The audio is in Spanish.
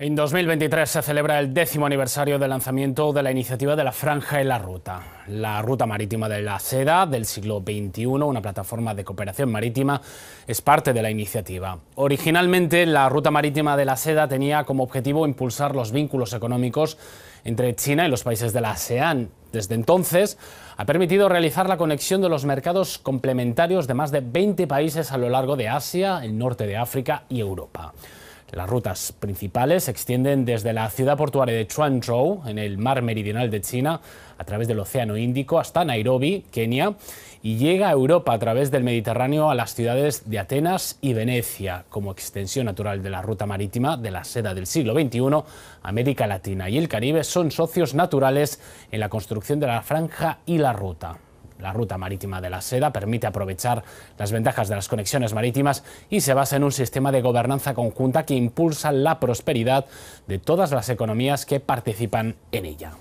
En 2023 se celebra el décimo aniversario del lanzamiento de la iniciativa de la Franja y la Ruta, la Ruta Marítima de la Seda del siglo XXI, una plataforma de cooperación marítima, es parte de la iniciativa. Originalmente, la Ruta Marítima de la Seda tenía como objetivo impulsar los vínculos económicos entre China y los países de la ASEAN. Desde entonces, ha permitido realizar la conexión de los mercados complementarios de más de 20 países a lo largo de Asia, el norte de África y Europa. Las rutas principales se extienden desde la ciudad portuaria de Chuanzhou, en el mar meridional de China, a través del Océano Índico hasta Nairobi, Kenia, y llega a Europa a través del Mediterráneo a las ciudades de Atenas y Venecia, como extensión natural de la ruta marítima de la seda del siglo XXI, América Latina y el Caribe son socios naturales en la construcción de la franja y la ruta la ruta marítima de la seda, permite aprovechar las ventajas de las conexiones marítimas y se basa en un sistema de gobernanza conjunta que impulsa la prosperidad de todas las economías que participan en ella.